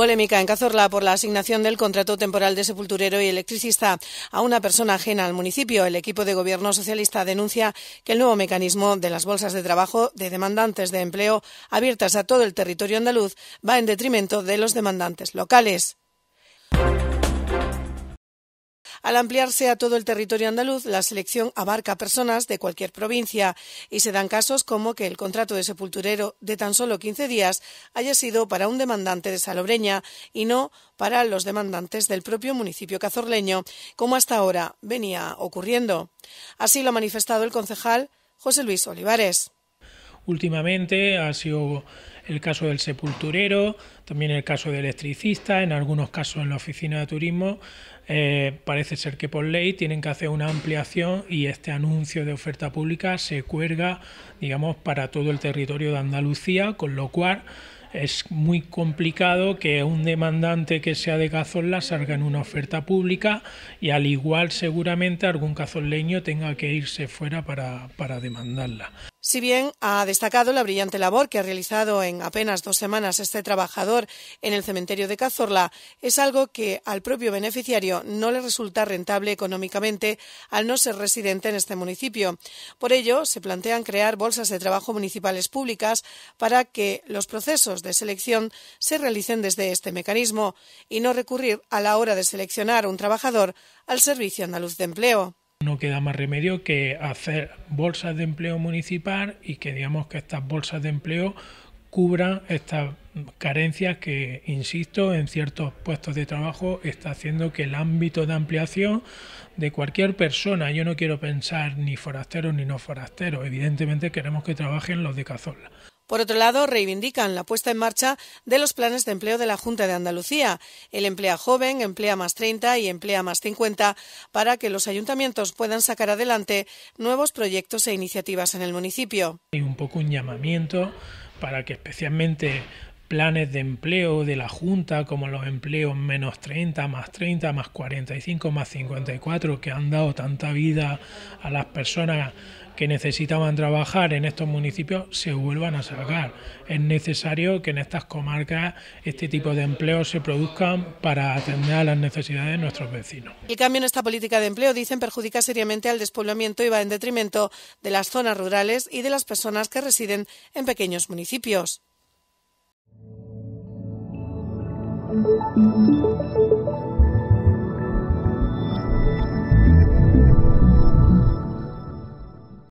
Polémica en Cazorla por la asignación del contrato temporal de sepulturero y electricista a una persona ajena al municipio. El equipo de gobierno socialista denuncia que el nuevo mecanismo de las bolsas de trabajo de demandantes de empleo abiertas a todo el territorio andaluz va en detrimento de los demandantes locales. Al ampliarse a todo el territorio andaluz, la selección abarca personas de cualquier provincia y se dan casos como que el contrato de sepulturero de tan solo 15 días haya sido para un demandante de Salobreña y no para los demandantes del propio municipio cazorleño, como hasta ahora venía ocurriendo. Así lo ha manifestado el concejal José Luis Olivares últimamente ha sido el caso del sepulturero, también el caso del electricista, en algunos casos en la oficina de turismo. Eh, parece ser que por ley tienen que hacer una ampliación y este anuncio de oferta pública se cuelga, digamos, para todo el territorio de Andalucía, con lo cual es muy complicado que un demandante que sea de Cazorla salga en una oferta pública y al igual seguramente algún cazorleño tenga que irse fuera para demandarla. Si bien ha destacado la brillante labor que ha realizado en apenas dos semanas este trabajador en el cementerio de Cazorla, es algo que al propio beneficiario no le resulta rentable económicamente al no ser residente en este municipio. Por ello, se plantean crear bolsas de trabajo municipales públicas para que los procesos de selección se realicen desde este mecanismo y no recurrir a la hora de seleccionar un trabajador al Servicio Andaluz de Empleo no queda más remedio que hacer bolsas de empleo municipal y que digamos que estas bolsas de empleo cubran estas carencias que, insisto, en ciertos puestos de trabajo está haciendo que el ámbito de ampliación de cualquier persona, yo no quiero pensar ni forasteros ni no forasteros, evidentemente queremos que trabajen los de Cazorla, por otro lado, reivindican la puesta en marcha de los planes de empleo de la Junta de Andalucía, el Emplea Joven, Emplea más 30 y Emplea más 50, para que los ayuntamientos puedan sacar adelante nuevos proyectos e iniciativas en el municipio. Hay un poco un llamamiento para que especialmente planes de empleo de la Junta, como los empleos menos 30, más 30, más 45, más 54, que han dado tanta vida a las personas que necesitaban trabajar en estos municipios, se vuelvan a sacar. Es necesario que en estas comarcas este tipo de empleos se produzcan para atender a las necesidades de nuestros vecinos. El cambio en esta política de empleo, dicen, perjudica seriamente al despoblamiento y va en detrimento de las zonas rurales y de las personas que residen en pequeños municipios. Thank you.